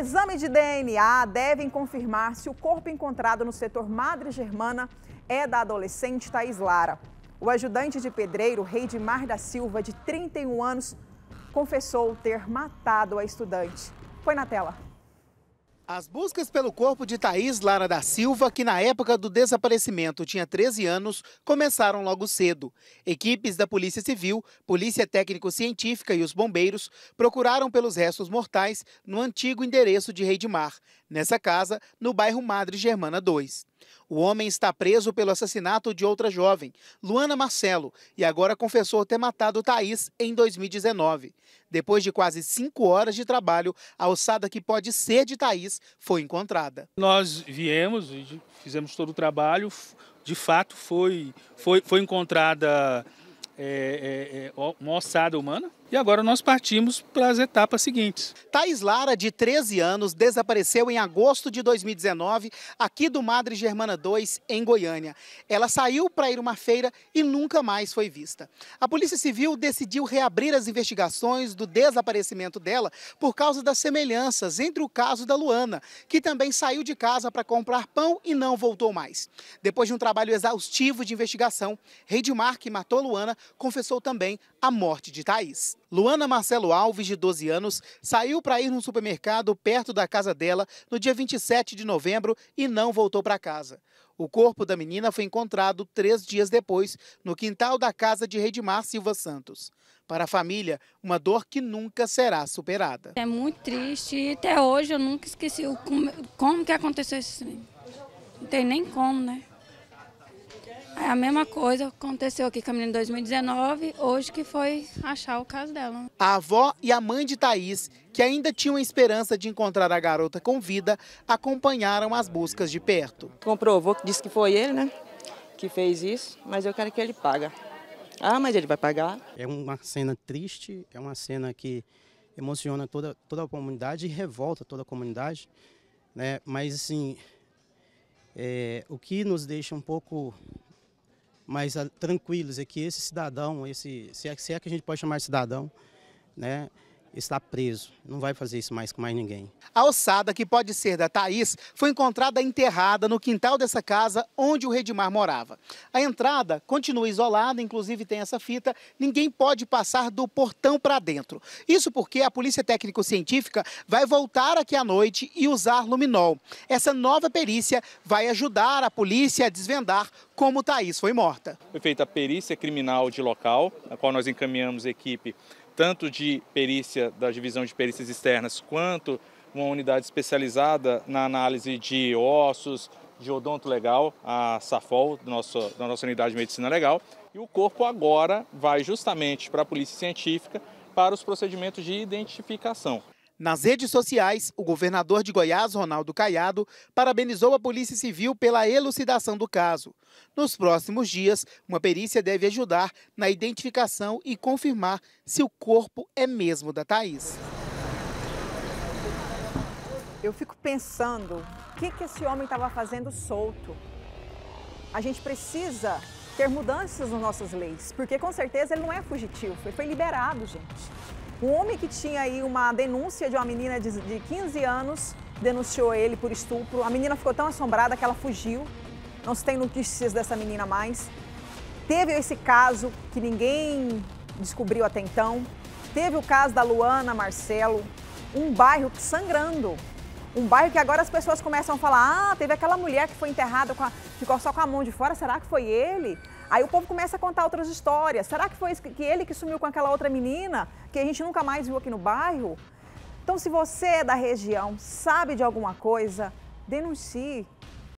Exame de DNA devem confirmar se o corpo encontrado no setor Madre Germana é da adolescente Thais Lara. O ajudante de pedreiro, Mar da Silva, de 31 anos, confessou ter matado a estudante. Põe na tela. As buscas pelo corpo de Thaís Lara da Silva, que na época do desaparecimento tinha 13 anos, começaram logo cedo. Equipes da Polícia Civil, Polícia Técnico-Científica e os bombeiros procuraram pelos restos mortais no antigo endereço de Rei de Mar nessa casa, no bairro Madre Germana 2. O homem está preso pelo assassinato de outra jovem, Luana Marcelo, e agora confessou ter matado Thaís em 2019. Depois de quase cinco horas de trabalho, a ossada que pode ser de Thaís foi encontrada. Nós viemos e fizemos todo o trabalho. De fato, foi, foi, foi encontrada é, é, é uma ossada humana, e agora nós partimos para as etapas seguintes. Thais Lara, de 13 anos, desapareceu em agosto de 2019, aqui do Madre Germana 2, em Goiânia. Ela saiu para ir uma feira e nunca mais foi vista. A Polícia Civil decidiu reabrir as investigações do desaparecimento dela por causa das semelhanças entre o caso da Luana, que também saiu de casa para comprar pão e não voltou mais. Depois de um trabalho exaustivo de investigação, Redmar, que matou Luana, confessou também a morte de Thais. Luana Marcelo Alves, de 12 anos, saiu para ir num supermercado perto da casa dela no dia 27 de novembro e não voltou para casa. O corpo da menina foi encontrado três dias depois, no quintal da casa de Redimar Silva Santos. Para a família, uma dor que nunca será superada. É muito triste e até hoje eu nunca esqueci como, que aconteceu isso. Não tem nem como, né? É a mesma coisa aconteceu aqui com a menina em 2019, hoje que foi achar o caso dela. A avó e a mãe de Thaís, que ainda tinham a esperança de encontrar a garota com vida, acompanharam as buscas de perto. Comprovou, disse que foi ele, né, que fez isso, mas eu quero que ele paga. Ah, mas ele vai pagar. É uma cena triste, é uma cena que emociona toda, toda a comunidade e revolta toda a comunidade, né, mas assim... É, o que nos deixa um pouco mas tranquilos, é que esse cidadão, esse, se é, se é que a gente pode chamar de cidadão, né, está preso. Não vai fazer isso mais com mais ninguém. A alçada, que pode ser da Thaís, foi encontrada enterrada no quintal dessa casa onde o Redimar morava. A entrada continua isolada, inclusive tem essa fita, ninguém pode passar do portão para dentro. Isso porque a Polícia Técnico-Científica vai voltar aqui à noite e usar luminol. Essa nova perícia vai ajudar a polícia a desvendar como Thaís foi morta. Foi feita a perícia criminal de local, a qual nós encaminhamos a equipe tanto de perícia da divisão de perícias externas, quanto uma unidade especializada na análise de ossos, de odonto legal, a SAFOL, nosso, da nossa unidade de medicina legal. E o corpo agora vai justamente para a polícia científica para os procedimentos de identificação. Nas redes sociais, o governador de Goiás, Ronaldo Caiado, parabenizou a Polícia Civil pela elucidação do caso. Nos próximos dias, uma perícia deve ajudar na identificação e confirmar se o corpo é mesmo da Thaís. Eu fico pensando o que, que esse homem estava fazendo solto. A gente precisa ter mudanças nas nossas leis, porque com certeza ele não é fugitivo, ele foi liberado, gente. Um homem que tinha aí uma denúncia de uma menina de, de 15 anos denunciou ele por estupro. A menina ficou tão assombrada que ela fugiu. Não se tem notícias dessa menina mais. Teve esse caso que ninguém descobriu até então. Teve o caso da Luana Marcelo, um bairro sangrando um bairro que agora as pessoas começam a falar: ah, teve aquela mulher que foi enterrada, a... ficou só com a mão de fora, será que foi ele? Aí o povo começa a contar outras histórias. Será que foi que ele que sumiu com aquela outra menina, que a gente nunca mais viu aqui no bairro? Então, se você é da região, sabe de alguma coisa, denuncie.